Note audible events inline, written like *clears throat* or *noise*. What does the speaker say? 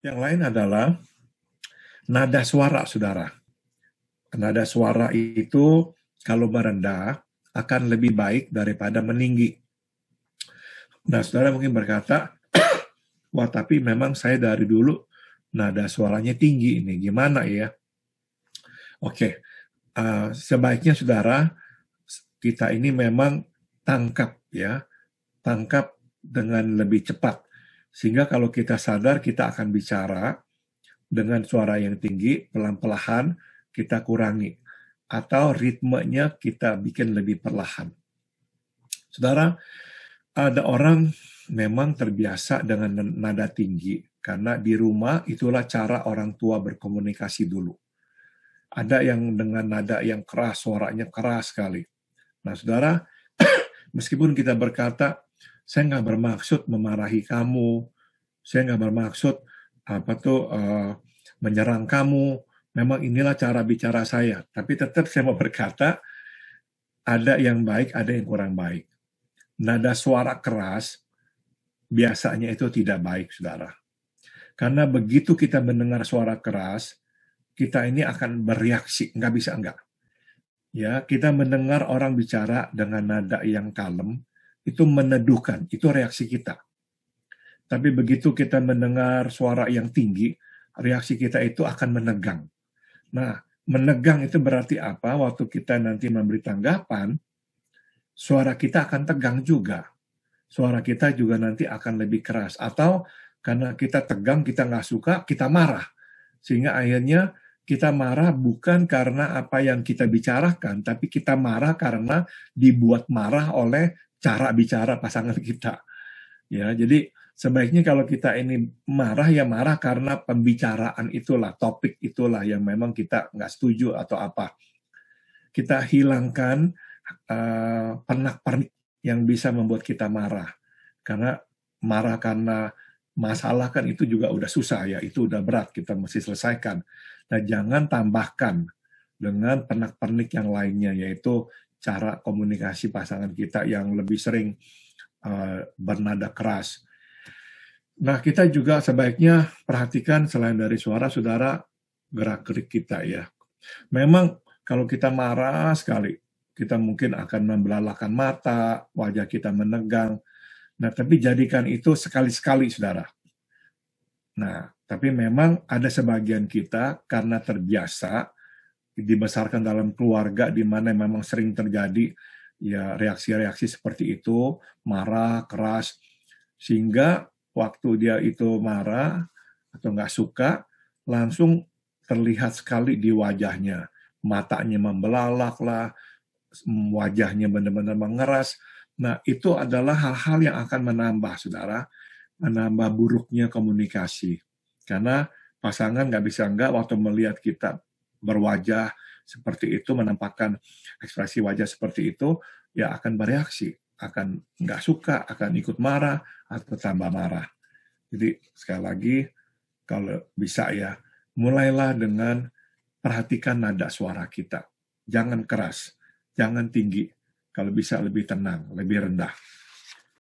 Yang lain adalah nada suara, saudara. Nada suara itu kalau merendah akan lebih baik daripada meninggi. Nah, saudara mungkin berkata, *clears throat* wah tapi memang saya dari dulu nada suaranya tinggi ini, gimana ya? Oke, uh, sebaiknya saudara kita ini memang tangkap ya, tangkap dengan lebih cepat sehingga kalau kita sadar kita akan bicara dengan suara yang tinggi, pelan-pelan kita kurangi. Atau ritmenya kita bikin lebih perlahan. Saudara, ada orang memang terbiasa dengan nada tinggi karena di rumah itulah cara orang tua berkomunikasi dulu. Ada yang dengan nada yang keras, suaranya keras sekali. Nah, saudara, *clears throat* meskipun kita berkata saya nggak bermaksud memarahi kamu, saya nggak bermaksud apa tuh uh, menyerang kamu. Memang inilah cara bicara saya. Tapi tetap saya mau berkata ada yang baik, ada yang kurang baik. Nada suara keras biasanya itu tidak baik, saudara. Karena begitu kita mendengar suara keras, kita ini akan bereaksi, nggak bisa enggak. Ya, kita mendengar orang bicara dengan nada yang kalem, itu meneduhkan, itu reaksi kita. Tapi begitu kita mendengar suara yang tinggi, reaksi kita itu akan menegang. Nah, menegang itu berarti apa? Waktu kita nanti memberi tanggapan, suara kita akan tegang juga. Suara kita juga nanti akan lebih keras. Atau karena kita tegang, kita nggak suka, kita marah. Sehingga akhirnya kita marah bukan karena apa yang kita bicarakan, tapi kita marah karena dibuat marah oleh cara bicara pasangan kita. Ya, jadi sebaiknya kalau kita ini marah ya marah karena pembicaraan itulah, topik itulah yang memang kita nggak setuju atau apa. Kita hilangkan penak eh, pernak-pernik yang bisa membuat kita marah. Karena marah karena masalah kan itu juga udah susah ya, itu udah berat kita mesti selesaikan. Nah, jangan tambahkan dengan penak pernik yang lainnya yaitu cara komunikasi pasangan kita yang lebih sering uh, bernada keras. Nah, kita juga sebaiknya perhatikan selain dari suara, saudara, gerak-gerik kita ya. Memang kalau kita marah sekali, kita mungkin akan membelalakan mata, wajah kita menegang. Nah, tapi jadikan itu sekali-sekali, saudara. Nah, tapi memang ada sebagian kita karena terbiasa, dibesarkan dalam keluarga di mana memang sering terjadi ya reaksi-reaksi seperti itu, marah, keras, sehingga waktu dia itu marah atau nggak suka, langsung terlihat sekali di wajahnya. Matanya membelalak lah, wajahnya benar-benar mengeras. Nah, itu adalah hal-hal yang akan menambah, saudara, menambah buruknya komunikasi. Karena pasangan nggak bisa nggak waktu melihat kita berwajah seperti itu, menampakkan ekspresi wajah seperti itu, ya akan bereaksi, akan nggak suka, akan ikut marah, atau tambah marah. Jadi sekali lagi, kalau bisa ya, mulailah dengan perhatikan nada suara kita. Jangan keras, jangan tinggi, kalau bisa lebih tenang, lebih rendah.